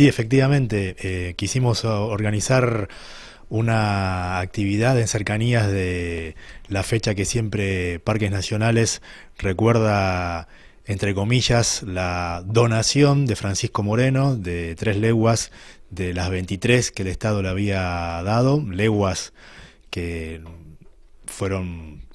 Sí, efectivamente, eh, quisimos organizar una actividad en cercanías de la fecha que siempre Parques Nacionales recuerda, entre comillas, la donación de Francisco Moreno de tres leguas de las 23 que el Estado le había dado, leguas que fueron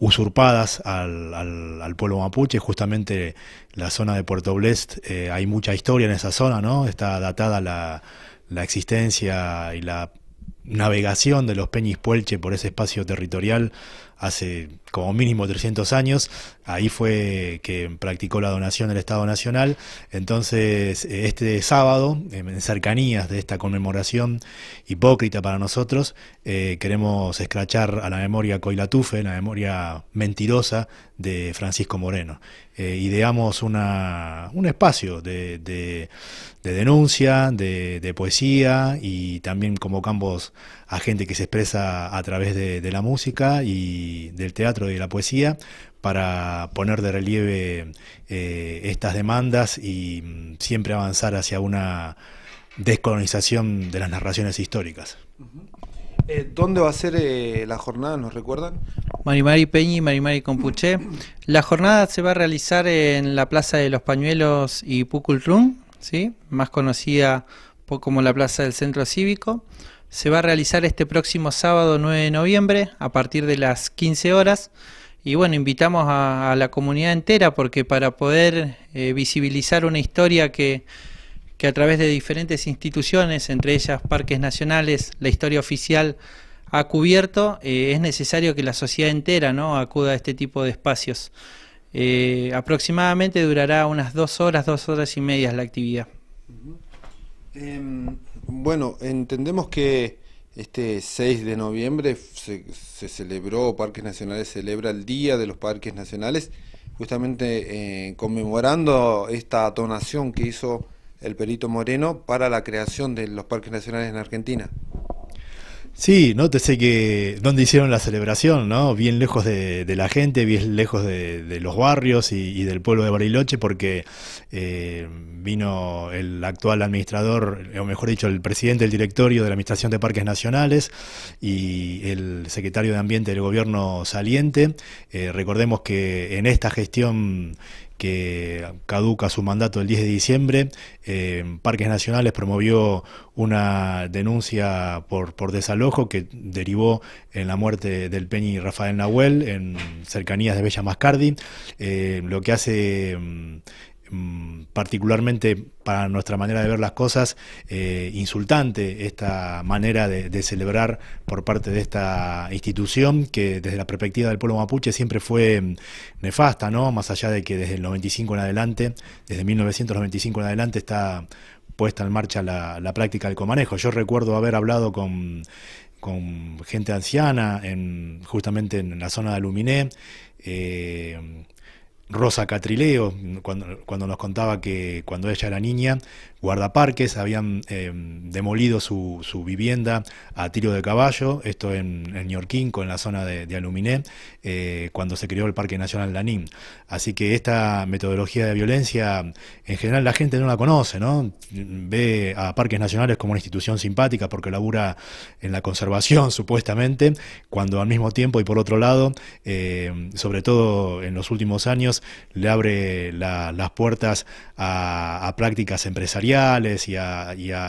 usurpadas al, al, pueblo mapuche. Justamente la zona de Puerto Blest, eh, hay mucha historia en esa zona, ¿no? Está datada la, la existencia y la navegación de los Peñis Puelche por ese espacio territorial hace como mínimo 300 años. Ahí fue que practicó la donación del Estado Nacional. Entonces, este sábado, en cercanías de esta conmemoración hipócrita para nosotros, eh, queremos escrachar a la memoria coilatufe, la memoria mentirosa de Francisco Moreno. Eh, ideamos una, un espacio de, denuncia, de, de, poesía y también convocamos a gente que se expresa a través de la música y del teatro y de la poesía para poner de relieve eh, estas demandas y mm, siempre avanzar hacia una descolonización de las narraciones históricas. Eh, ¿Dónde va a ser eh, la jornada? ¿Nos recuerdan? Marimari Peñi, Marimari Compuché. La jornada se va a realizar en la Plaza de los Pañuelos y Puculrum, ¿sí? más conocida como la Plaza del Centro Cívico se va a realizar este próximo sábado 9 de noviembre a partir de las 15 horas. Y bueno, invitamos a, la comunidad entera porque para poder eh, visibilizar una historia que, que a través de diferentes instituciones, entre ellas parques nacionales, la historia oficial ha cubierto, eh, es necesario que la sociedad entera ¿no? acuda a este tipo de espacios. Eh, aproximadamente durará unas dos horas, dos horas y media la actividad. Bueno, entendemos que este 6 de noviembre se, celebró, Parques Nacionales celebra el Día de los Parques Nacionales, justamente eh, conmemorando esta donación que hizo el Perito Moreno para la creación de los Parques Nacionales en Argentina. Sí, no sé que donde hicieron la celebración, ¿no? Bien lejos de, la gente, bien lejos de, los barrios y, del pueblo de Bariloche, porque eh, vino el actual administrador, o mejor dicho, el presidente del directorio de la Administración de Parques Nacionales y el secretario de Ambiente del gobierno saliente. Eh, recordemos que en esta gestión que caduca su mandato el 10 de diciembre. Eh, Parques Nacionales promovió una denuncia por, por, desalojo que derivó en la muerte del Peñi Rafael Nahuel en cercanías de Bella Mascardi. Eh, lo que hace mm, Mm, particularmente para nuestra manera de ver las cosas, eh, insultante esta manera de, celebrar por parte de esta institución que desde la perspectiva del pueblo mapuche siempre fue mm, nefasta, ¿no? Más allá de que desde el 95 en adelante, desde 1995 en adelante está puesta en marcha la, práctica del comanejo. Yo recuerdo haber hablado con gente anciana, en, justamente en la zona de Aluminé, eh, Rosa Catrileo, cuando, nos contaba que cuando ella era niña guardaparques habían eh, demolido su, vivienda a tiro de caballo, esto en, en Ñorquinco, en la zona de, Aluminé, eh, cuando se creó el Parque Nacional Lanín. Así que esta metodología de violencia, en general la gente no la conoce, ¿no? Ve a Parques Nacionales como una institución simpática porque labura en la conservación, supuestamente, cuando al mismo tiempo y por otro lado, eh, sobre todo en los últimos años, le abre las puertas a prácticas empresariales y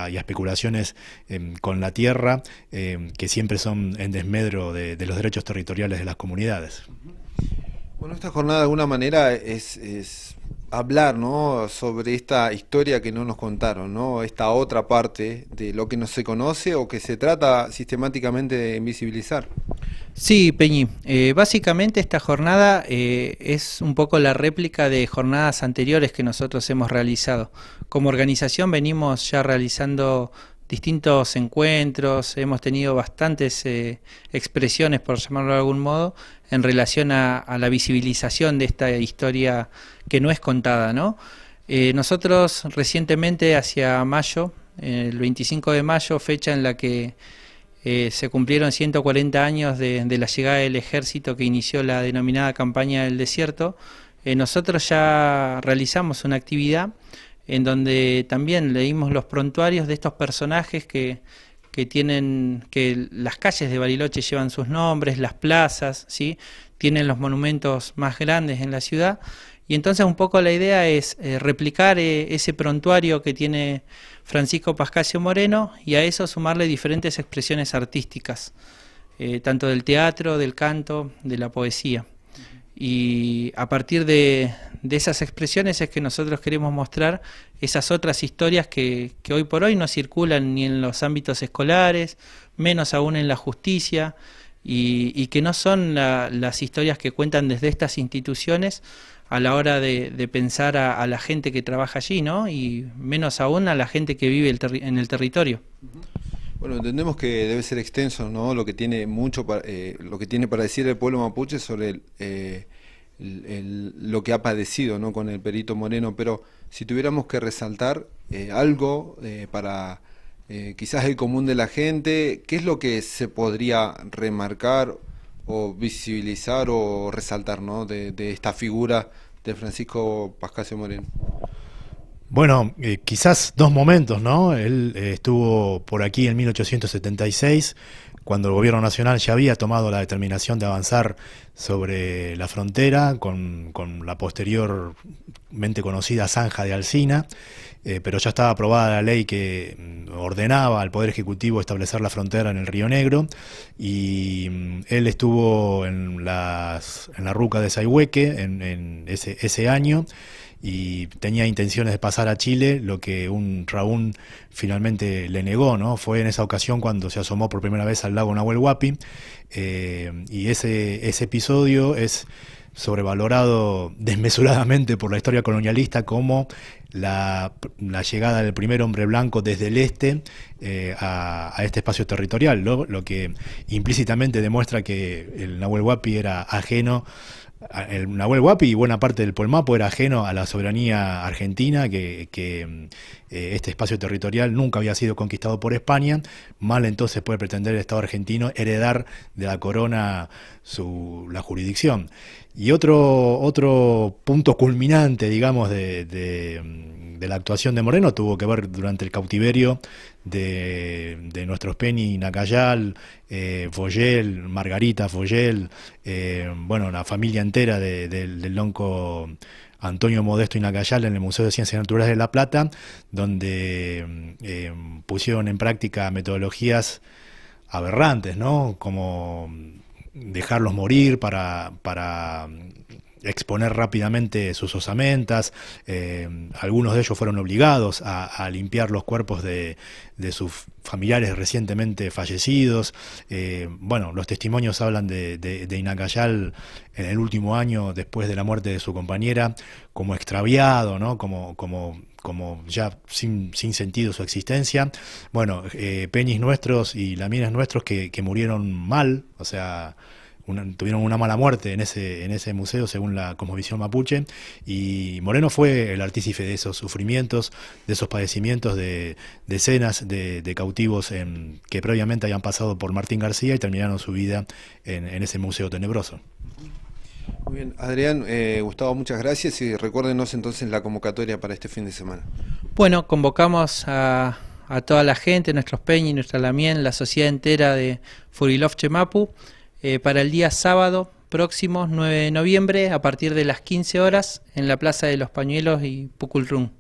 a, especulaciones em, con la tierra em, que siempre son en desmedro de, los derechos territoriales de las comunidades. Bueno, esta jornada de alguna manera es, es hablar ¿no? sobre esta historia que no nos contaron, ¿no? esta otra parte de lo que no se conoce o que se trata sistemáticamente de invisibilizar. Sí, Peñi. Eh, básicamente esta jornada eh, es un poco la réplica de jornadas anteriores que nosotros hemos realizado. Como organización venimos ya realizando distintos encuentros, hemos tenido bastantes eh, expresiones, por llamarlo de algún modo, en relación a, a, la visibilización de esta historia que no es contada. ¿no? nosotros recientemente, hacia mayo, el 25 de mayo, fecha en la que eh, se cumplieron 140 años de, la llegada del ejército que inició la denominada campaña del desierto, eh, nosotros ya realizamos una actividad en donde también leímos los prontuarios de estos personajes que, que tienen, que las calles de Bariloche llevan sus nombres, las plazas, ¿sí? tienen los monumentos más grandes en la ciudad y entonces un poco la idea es eh, replicar eh, ese prontuario que tiene Francisco Pascasio Moreno y a eso sumarle diferentes expresiones artísticas, eh, tanto del teatro, del canto, de la poesía. Y a partir de, esas expresiones es que nosotros queremos mostrar esas otras historias que hoy por hoy no circulan ni en los ámbitos escolares, menos aún en la justicia, y, que no son las historias que cuentan desde estas instituciones a la hora de, pensar a, la gente que trabaja allí, ¿no? Y menos aún a la gente que vive en el territorio. Bueno, entendemos que debe ser extenso, ¿no? Lo que tiene mucho, para, eh, lo que tiene para decir el pueblo mapuche sobre eh, lo que ha padecido, ¿no? Con el perito Moreno, pero si tuviéramos que resaltar eh, algo para eh, quizás el común de la gente, ¿qué es lo que se podría remarcar o visibilizar o resaltar ¿no? de, esta figura de Francisco Pascasio Moreno? Bueno, eh, quizás dos momentos, ¿no? Él eh, estuvo por aquí en 1876, cuando el gobierno nacional ya había tomado la determinación de avanzar sobre la frontera con, con la posteriormente conocida zanja de Alcina. Eh, pero ya estaba aprobada la ley que mm, ordenaba al Poder Ejecutivo establecer la frontera en el Río Negro y mm, él estuvo en, las, en la ruca de Saihueque en, ese, año y tenía intenciones de pasar a Chile, lo que un Raúl finalmente le negó, ¿no? Fue en esa ocasión cuando se asomó por primera vez al lago Nahuel Huapi, eh, y ese episodio es sobrevalorado desmesuradamente por la historia colonialista como la, llegada del primer hombre blanco desde el este eh, a, este espacio territorial, lo que implícitamente demuestra que el Nahuel Huapi era ajeno el Nahuel Huapi y buena parte del Polmapo era ajeno a la soberanía argentina que, eh, este espacio territorial nunca había sido conquistado por España, mal entonces puede pretender el Estado argentino heredar de la corona su, la jurisdicción. Y otro, otro punto culminante, digamos, de, la actuación de Moreno tuvo que ver durante el cautiverio de, de nuestros Penny, Nacayal, eh, Foyel, Margarita Foyel, eh, bueno, la familia entera del lonco Antonio Modesto y Nagayal en el Museo de Ciencias Naturales de La Plata, donde eh, pusieron en práctica metodologías aberrantes, ¿no? Como dejarlos morir para, para exponer rápidamente sus osamentas, eh, algunos de ellos fueron obligados a, limpiar los cuerpos de, de, sus familiares recientemente fallecidos, eh, bueno, los testimonios hablan de, de, Inacayal en el último año después de la muerte de su compañera como extraviado, ¿no? como, como como ya sin, sin, sentido su existencia. Bueno, eh, penis peñis nuestros y lamines nuestros que, que murieron mal, o sea, tuvieron una mala muerte en ese, en ese museo, según la Comovisión mapuche, y Moreno fue el artífice de esos sufrimientos, de esos padecimientos de decenas de, cautivos em, que previamente habían pasado por Martín García y terminaron su vida en, ese museo tenebroso. Muy bien, Adrián, eh, Gustavo, muchas gracias y recuérdenos entonces la convocatoria para este fin de semana. Bueno, convocamos a, toda la gente, nuestros Peñi, nuestra Lamien, la sociedad entera de Furilov Chemapu. Eh, para el día sábado próximo, 9 de noviembre, a partir de las 15 horas, en la Plaza de los Pañuelos y Puculrún.